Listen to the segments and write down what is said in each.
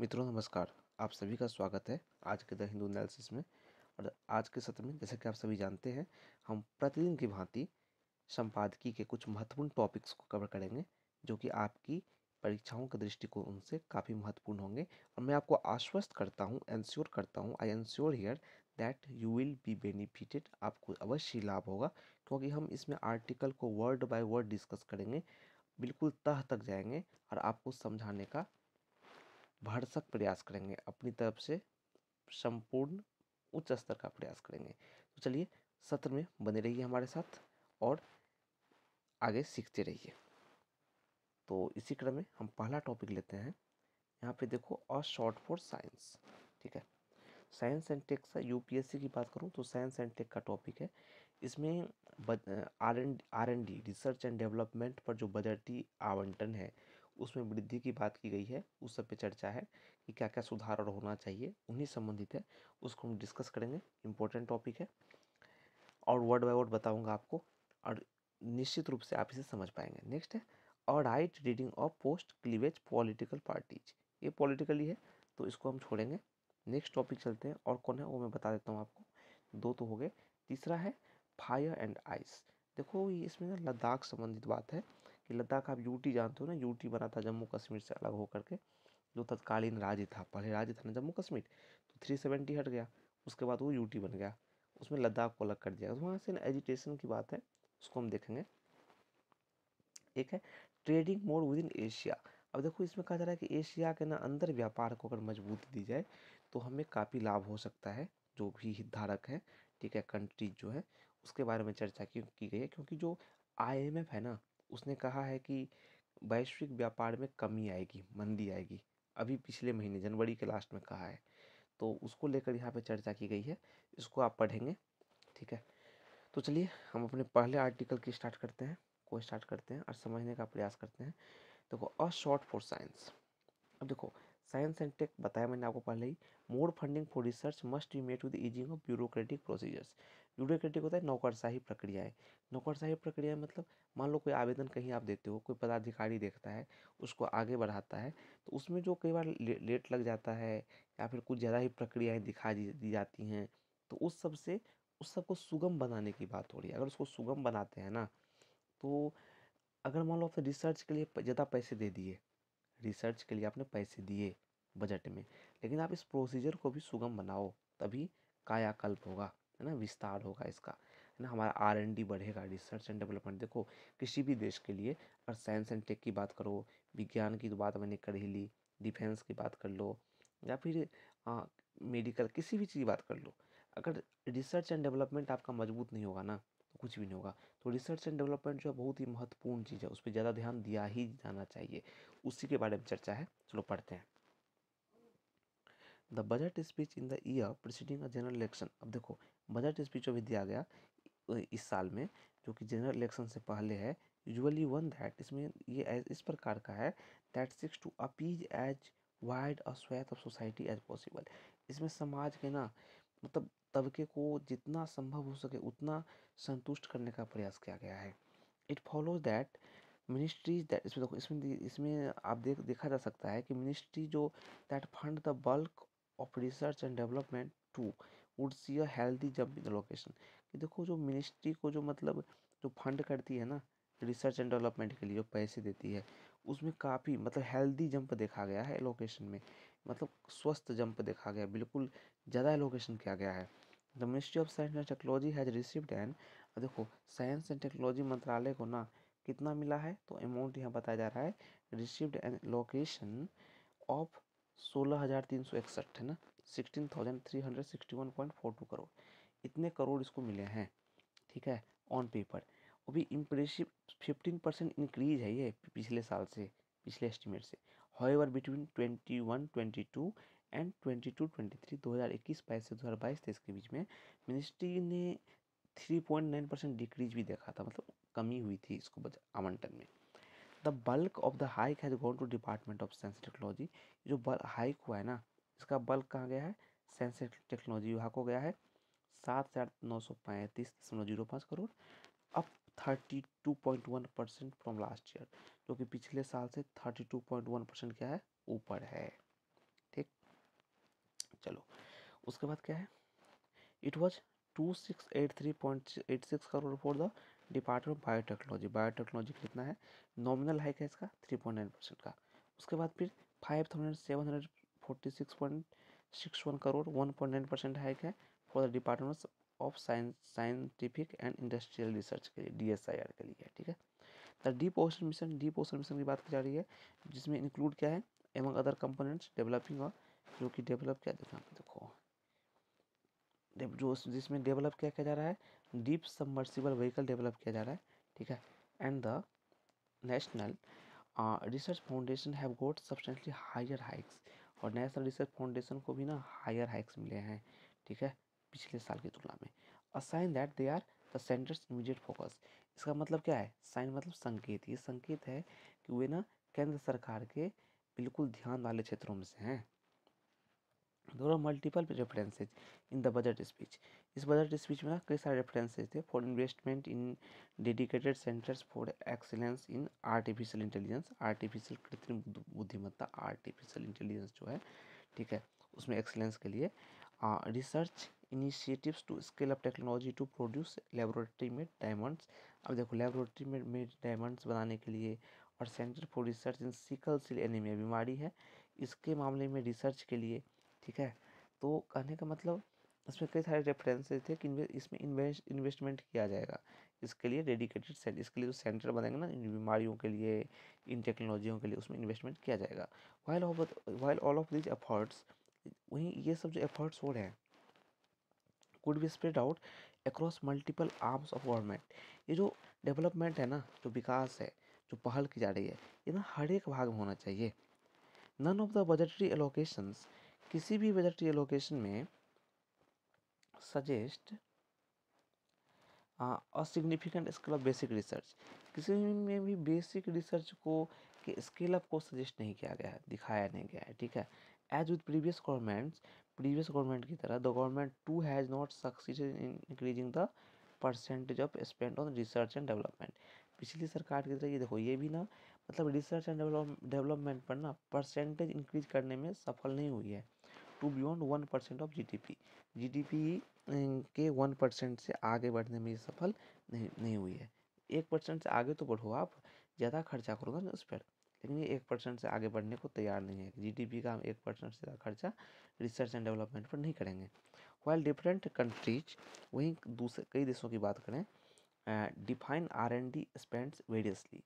मित्रों नमस्कार आप सभी का स्वागत है आज के द हिंदू एनालिसिस में और आज के सत्र में जैसे कि आप सभी जानते हैं हम प्रतिदिन की भांति संपादकीय के कुछ महत्वपूर्ण टॉपिक्स को कवर करेंगे जो कि आपकी परीक्षाओं के दृष्टिकोण से काफ़ी महत्वपूर्ण होंगे और मैं आपको आश्वस्त करता हूँ एंश्योर करता हूँ I ensure here that you will be benefited आपको अवश्य लाभ होगा क्योंकि हम इसमें आर्टिकल को वर्ड बाय वर्ड डिस्कस करेंगे बिल्कुल तह तक जाएंगे और आपको समझाने का भरसक प्रयास करेंगे अपनी तरफ से संपूर्ण उच्च स्तर का प्रयास करेंगे तो चलिए सत्र में बने रहिए हमारे साथ और आगे सीखते रहिए तो इसी क्रम में हम पहला टॉपिक लेते हैं यहाँ पे देखो अ शॉर्ट फॉर साइंस ठीक है साइंस एंड टेक का यूपीएससी की बात करूँ तो साइंस एंड टेक का टॉपिक है इसमें R and R and D research and development पर जो बजटी आवंटन है उसमें वृद्धि की बात की गई है उस सब पे चर्चा है कि क्या क्या सुधार और होना चाहिए उन्हीं संबंधित है उसको हम डिस्कस करेंगे इम्पोर्टेंट टॉपिक है और वर्ड बाय वर्ड बताऊँगा आपको और निश्चित रूप से आप इसे समझ पाएंगे नेक्स्ट है और right reading of post cleavage political parties ये पॉलिटिकली है तो इसको हम छोड़ेंगे नेक्स्ट टॉपिक चलते हैं और कौन है वो मैं बता देता हूँ आपको दो तो हो गए तीसरा है फायर एंड आइस देखो इसमें ना लद्दाख संबंधित बात है कि लद्दाख आप यूटी जानते हो ना यूटी बना था जम्मू कश्मीर से अलग होकर के जो तत्कालीन राज्य था पहले राज्य था ना जम्मू कश्मीर तो थ्री सेवेंटी हट गया उसके बाद वो यूटी बन गया उसमें लद्दाख को अलग कर दिया तो वहाँ से ना एजुटेशन की बात है उसको हम देखेंगे एक है trading mode within Asia अब देखो इसमें कहा जा रहा है कि एशिया के ना अंदर व्यापार को अगर मजबूती दी जाए तो हमें काफ़ी लाभ हो सकता है जो भी हितधारक है ठीक है कंट्रीज जो है उसके बारे में चर्चा की, की गई है क्योंकि जो आईएमएफ है ना उसने कहा है कि वैश्विक व्यापार में कमी आएगी मंदी आएगी अभी पिछले महीने जनवरी के लास्ट में कहा है तो उसको लेकर यहाँ पे चर्चा की गई है इसको आप पढ़ेंगे ठीक है तो चलिए हम अपने पहले आर्टिकल की स्टार्ट करते हैं को स्टार्ट करते हैं और समझने का प्रयास करते हैं देखो अ शॉर्ट फॉर साइंस अब देखो साइंस एंड टेक बताया मैंने आपको पहले ही more funding for research must be made with easing of bureaucratic procedures bureaucratic होता है नौकरशाही प्रक्रिया है नौकरशाही प्रक्रिया मतलब मान लो कोई आवेदन कहीं आप देते हो कोई पदाधिकारी देखता है उसको आगे बढ़ाता है तो उसमें जो कई बार ले, लेट लग जाता है या फिर कुछ ज़्यादा ही प्रक्रियाएँ दिखा दी जाती हैं तो उस सब से उस सब को सुगम बनाने की बात हो रही है अगर उसको सुगम बनाते हैं ना तो अगर मान लो आपने रिसर्च के लिए ज़्यादा पैसे दे दिए रिसर्च के लिए आपने पैसे दिए बजट में लेकिन आप इस प्रोसीजर को भी सुगम बनाओ तभी कायाकल्प होगा है ना विस्तार होगा इसका है ना हमारा आर एन डी बढ़ेगा रिसर्च एंड डेवलपमेंट देखो किसी भी देश के लिए अगर साइंस एंड टेक की बात करो विज्ञान की तो बात मैंने कर ही ली डिफेंस की बात कर लो या फिर आ, मेडिकल किसी भी चीज़ की बात कर लो अगर रिसर्च एंड डेवलपमेंट आपका मजबूत नहीं होगा ना तो कुछ भी नहीं होगा तो रिसर्च एंड डेवलपमेंट जो है बहुत ही महत्वपूर्ण चीज़ है उस पर ज़्यादा ध्यान दिया ही जाना चाहिए उसी के बारे में चर्चा है चलो पढ़ते हैं the budget speech in the year preceding a general election अब देखो बजट स्पीच भी दिया गया इस साल में जो कि जनरल इलेक्शन से पहले है यूजली वन दैट इसमें ये इस प्रकार का है that seeks to appease as wide और swathe of society as possible इसमें समाज के ना मतलब तबके को जितना संभव हो सके उतना संतुष्ट करने का प्रयास किया गया है it follows that ministries that इसमें देखो इसमें इसमें आप देख देखा जा सकता है कि मिनिस्ट्री जो that fund the bulk of research and development too would see a healthy jump in location कि देखो जो मिनिस्ट्री को जो मतलब जो फंड करती है ना रिसर्च एंड डेवलपमेंट के लिए जो पैसे देती है उसमें काफ़ी मतलब हेल्दी जंप देखा गया है एलोकेशन में मतलब स्वस्थ जंप देखा गया बिल्कुल ज़्यादा एलोकेशन किया गया है the ministry of science and technology has received and देखो साइंस एंड टेक्नोलॉजी मंत्रालय को ना कितना मिला है तो अमाउंट यहाँ बताया जा रहा है रिसिव्ड एंड लोकेशन ऑफ सोलह हज़ार तीन सौ इकसठ है ना sixteen thousand three hundred sixty one point four two crore इतने करोड़ इसको मिले हैं ठीक है ऑन पेपर अभी इम्प्रेसिव फिफ्टीन परसेंट इंक्रीज है ये पिछले साल से पिछले एस्टिमेट से however between twenty one twenty two and twenty two twenty three दो हज़ार इक्कीस बाईस से दो हज़ार बाईस तेईस के बीच में मिनिस्ट्री ने three point nine percent decrease भी देखा था मतलब कमी हुई थी इसको आवंटन में the bulk of the hike है डिपार्टमेंट ऑफ साइंस टेक्नोलॉजी जो हाइक हुआ है ना इसका बल्क कहाँ गया है सेंसर टेक्नोलॉजी विभाग को गया है सात हज़ार नौ सौ पैंतीस दशमलव जीरो पाँच करोड़ अब thirty two point one percent from last year जो कि पिछले साल से thirty two point one percent क्या है ऊपर है ठीक चलो उसके बाद क्या है it was two six eight three point eight six crore for the department of biotechnology biotechnology कितना है नॉमिनल हाइक है इसका थ्री पॉइंट नाइन परसेंट का उसके बाद फिर five thousand seven hundred forty six point six crore one point nine percent hike है for the department of science scientific and industrial research के लिए डी एस आई आर के लिए ठीक है the deep ocean mission deep ocean mission की बात की जा रही है जिसमें इंक्लूड क्या है एमंग अदर कंपोनेंट्स डेवलपिंग और जो कि डेवलप क्या देखो देखो जो जिसमें डेवलप क्या किया जा रहा है डीप सबमर्सिबल व्हीकल डेवलप किया जा रहा है ठीक है and the national research foundation have got substantially higher hikes और नेशनल रिसर्च फाउंडेशन को भी ना हायर हाइक्स मिले हैं ठीक है पिछले साल की तुलना में a sign that they are the centre's immediate focus इसका मतलब क्या है साइन मतलब संकेत ये संकेत है कि वे ना केंद्र सरकार के बिल्कुल ध्यान वाले क्षेत्रों में से हैं दोनों multiple references in the budget speech इस बजट स्पीच में कई सारे रेफरेंसेज थे for investment in dedicated centres for excellence in artificial intelligence artificial कृत्रिम बुद्धिमत्ता आर्टिफिशियल इंटेलिजेंस जो है ठीक है उसमें एक्सीलेंस के लिए research initiatives to scale up technology to produce laboratory में डायमंड्स अब देखो लेबोरेटरी में, मेड डायमंड्स बनाने के लिए और centre for research in sickle cell anaemia बीमारी है इसके मामले में रिसर्च के लिए ठीक है तो कहने का मतलब इसमें कई सारे रेफरेंसेज थे कि इसमें इन्वेस्ट इन्वेस्टमेंट किया जाएगा इसके लिए डेडिकेटेड सेंटर इसके लिए जो सेंटर बनेंगे ना इन बीमारियों के लिए इन टेक्नोलॉजियों के लिए उसमें इन्वेस्टमेंट किया जाएगा while while all of these efforts वहीं ये सब जो एफर्ट्स हो रहे हैं could be spread out across multiple arms of government ये जो डेवलपमेंट है ना जो विकास है जो पहल की जा रही है ये ना हर एक भाग में होना चाहिए none of the budgetary allocations किसी भी वेदर लोकेशन में सजेस्ट और significant scale of basic research किसी में भी बेसिक रिसर्च को के स्केल अप को सजेस्ट नहीं किया गया है दिखाया नहीं गया है ठीक है as with previous governments previous government की तरह the government too has not succeeded in increasing the percentage of spend on research and development पिछली सरकार की तरह ये देखो ये भी ना मतलब रिसर्च एंड डेवलपमेंट पर ना परसेंटेज इंक्रीज करने में सफल नहीं हुई है to beyond one percent of G D के वन परसेंट से आगे बढ़ने में सफल नहीं नहीं हुई है एक परसेंट से आगे तो बढ़ो आप ज़्यादा खर्चा करोगे ना उस पर लेकिन ये एक परसेंट से आगे बढ़ने को तैयार नहीं है जीडीपी का हम एक परसेंट से ज़्यादा खर्चा रिसर्च एंड डेवलपमेंट पर नहीं करेंगे वेल डिफरेंट कंट्रीज वहीं दूसरे कई देशों की बात करें define R and D spends variously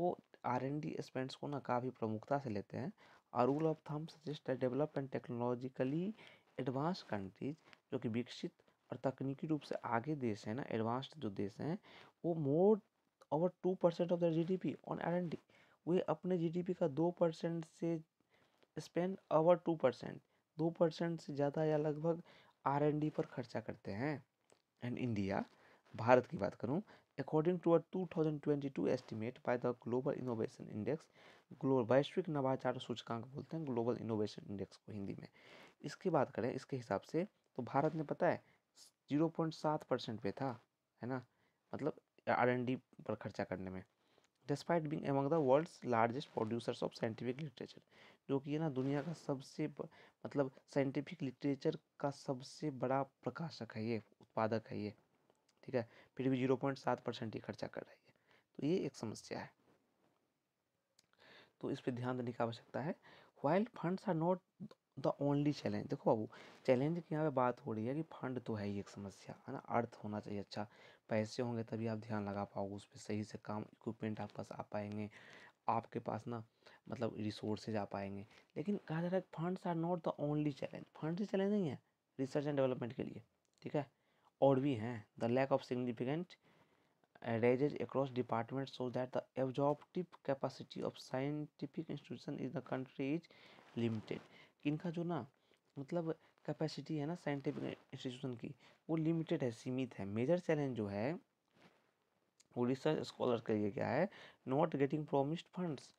वो आर एन डी स्पेंड्स को ना काफ़ी प्रमुखता से लेते हैं और rule of thumb suggest develop and technologically advanced countries जो कि विकसित और तकनीकी रूप से आगे देश है ना एडवांस्ड जो देश हैं वो more over two percent of the G D P on R and D वे अपने जी डी पी का दो परसेंट से स्पेंड ओवर टू परसेंट दो परसेंट से ज़्यादा या लगभग आर एन डी पर खर्चा करते हैं एंड इंडिया भारत की बात करूँ According to a 2022 estimate by the Global Innovation Index, global वैश्विक नवाचार सूचकांक बोलते हैं ग्लोबल इनोवेशन इंडेक्स को हिंदी में इसकी बात करें इसके हिसाब से तो भारत ने पता है जीरो पॉइंट सात परसेंट पे था है ना मतलब आर एन डी पर खर्चा करने में despite being among the world's largest producers of scientific literature जो कि है ना दुनिया का सबसे मतलब साइंटिफिक लिटरेचर का सबसे बड़ा प्रकाशक है ये उत्पादक है ये ठीक है फिर भी जीरो पॉइंट सात परसेंट ही खर्चा कर रही है तो ये एक समस्या है तो इस पर ध्यान देने की आवश्यकता है while funds are not the only challenge देखो बाबू चैलेंज की यहाँ पे बात हो रही है कि फंड तो है ही एक समस्या है ना अर्थ होना चाहिए अच्छा पैसे होंगे तभी आप ध्यान लगा पाओगे उस पर सही से काम इक्विपमेंट आपके पास आ पाएंगे आपके पास ना मतलब रिसोर्सेज आ पाएंगे लेकिन कहा जा रहा है funds are not the only challenge fund से चैलेंज नहीं है रिसर्च एंड डेवलपमेंट के लिए ठीक है और भी हैं the lack of significant raises across department so that the absorptive capacity of scientific institution is the country is limited इनका जो ना मतलब कैपेसिटी है ना साइंटिफिक इंस्टीट्यूशन की वो लिमिटेड है सीमित है मेजर चैलेंज जो है वो रिसर्च स्कॉलर के लिए क्या है not getting promised funds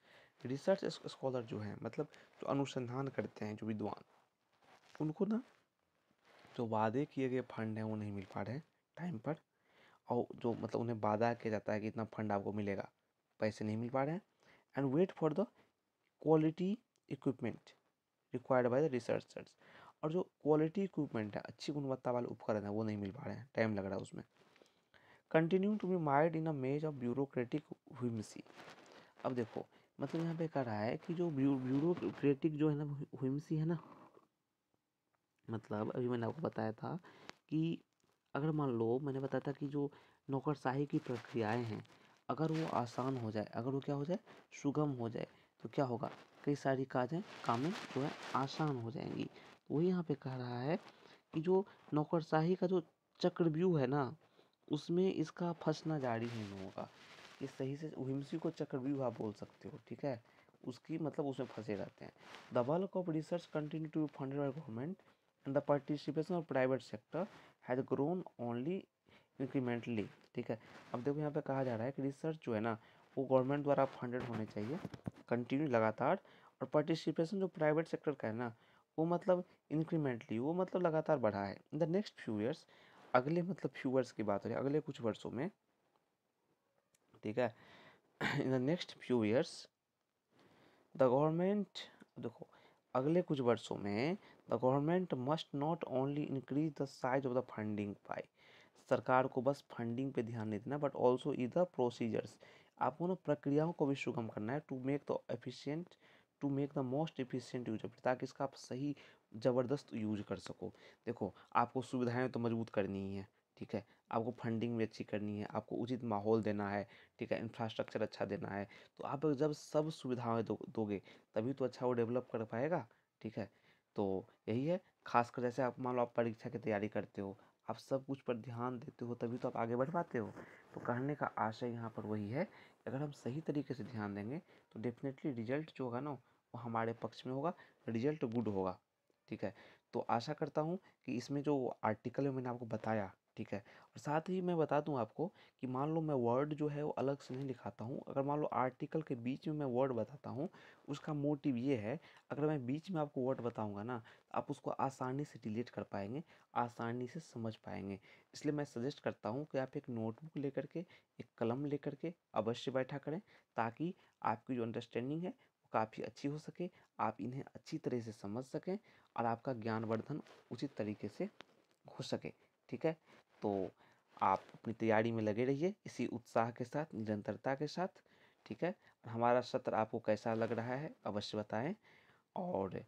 research scholar जो है मतलब जो अनुसंधान करते हैं जो विद्वान उनको ना जो वादे किए गए फंड हैं वो नहीं मिल पा रहे हैं टाइम पर और जो मतलब उन्हें वादा किया जाता है कि इतना फंड आपको मिलेगा पैसे नहीं मिल पा रहे हैं and wait for the quality equipment required by the researchers और जो क्वालिटी इक्विपमेंट है अच्छी गुणवत्ता वाले उपकरण है वो नहीं मिल पा रहे हैं टाइम लग रहा है उसमें continue to be mired in a maze of bureaucratic हुमसी अब देखो मतलब यहाँ पे कह रहा है कि जो ब्यूरोक्रेटिक जो है ना हुमसी है ना मतलब अभी मैंने आपको बताया था कि अगर मान लो मैंने बताया था कि जो नौकरशाही की प्रक्रियाएं हैं अगर वो आसान हो जाए अगर वो क्या हो जाए सुगम हो जाए तो क्या होगा कई सारी काजें कामें जो है आसान हो जाएंगी तो वही यहाँ पे कह रहा है कि जो नौकरशाही का जो चक्रव्यूह है ना उसमें इसका फंसना जारी नहीं होगा ये सही से हिमसी को चक्रव्यूह आप बोल सकते हो ठीक है उसकी मतलब उसमें फंसे रहते हैं the bulk of research continue to funded by government and the participation of private sector has grown only incrementally ठीक है अब देखो यहाँ पे कहा जा रहा है कि रिसर्च जो है ना वो गवर्नमेंट द्वारा फंडेड होने चाहिए कंटिन्यू लगातार और पार्टिसिपेशन जो प्राइवेट सेक्टर का है ना वो मतलब इंक्रीमेंटली वो मतलब लगातार बढ़ा है in the next few years अगले मतलब फ्यू ईयर्स की बात हो रही है अगले कुछ वर्षों में ठीक है in the next few years the government देखो अगले कुछ वर्षों में the government must not only increase the size of the funding pie सरकार को बस फंडिंग पे ध्यान नहीं देना but also ease the procedures आपको ना प्रक्रियाओं को भी सुगम करना है to make the efficient to make the most efficient use of ताकि इसका आप सही ज़बरदस्त यूज कर सको देखो आपको सुविधाएं तो मजबूत करनी ही है ठीक है आपको फंडिंग भी अच्छी करनी है आपको उचित माहौल देना है ठीक है इंफ्रास्ट्रक्चर अच्छा देना है तो आप जब सब सुविधाएं दो, दोगे तभी तो अच्छा वो डेवलप कर पाएगा ठीक है तो यही है खासकर जैसे आप मान लो आप परीक्षा की तैयारी करते हो आप सब कुछ पर ध्यान देते हो तभी तो आप आगे बढ़ पाते हो तो कहने का आशय यहाँ पर वही है अगर हम सही तरीके से ध्यान देंगे तो डेफिनेटली रिजल्ट जो होगा ना वो हमारे पक्ष में होगा रिजल्ट गुड होगा ठीक है तो आशा करता हूँ कि इसमें जो आर्टिकल में मैंने आपको बताया ठीक है और साथ ही मैं बता दूं आपको कि मान लो मैं वर्ड जो है वो अलग से नहीं लिखाता हूँ अगर मान लो आर्टिकल के बीच में मैं वर्ड बताता हूँ उसका मोटिव ये है अगर मैं बीच में आपको वर्ड बताऊँगा ना तो आप उसको आसानी से डिलीट कर पाएंगे आसानी से समझ पाएंगे इसलिए मैं सजेस्ट करता हूँ कि आप एक नोटबुक ले के एक कलम ले के अवश्य बैठा करें ताकि आपकी जो अंडरस्टैंडिंग है काफ़ी अच्छी हो सके आप इन्हें अच्छी तरह से समझ सकें और आपका ज्ञानवर्धन उचित तरीके से हो सके ठीक है तो आप अपनी तैयारी में लगे रहिए इसी उत्साह के साथ निरंतरता के साथ ठीक है हमारा सत्र आपको कैसा लग रहा है अवश्य बताएं और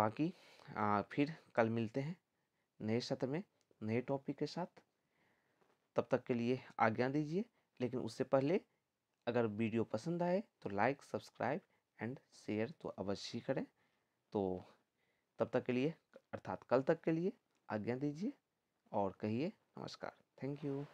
बाकी आ, फिर कल मिलते हैं नए सत्र में नए टॉपिक के साथ तब तक के लिए आज्ञा दीजिए लेकिन उससे पहले अगर वीडियो पसंद आए तो लाइक सब्सक्राइब एंड शेयर तो अवश्य करें तो तब तक के लिए अर्थात कल तक के लिए आज्ञा दीजिए और कहिए नमस्कार थैंक यू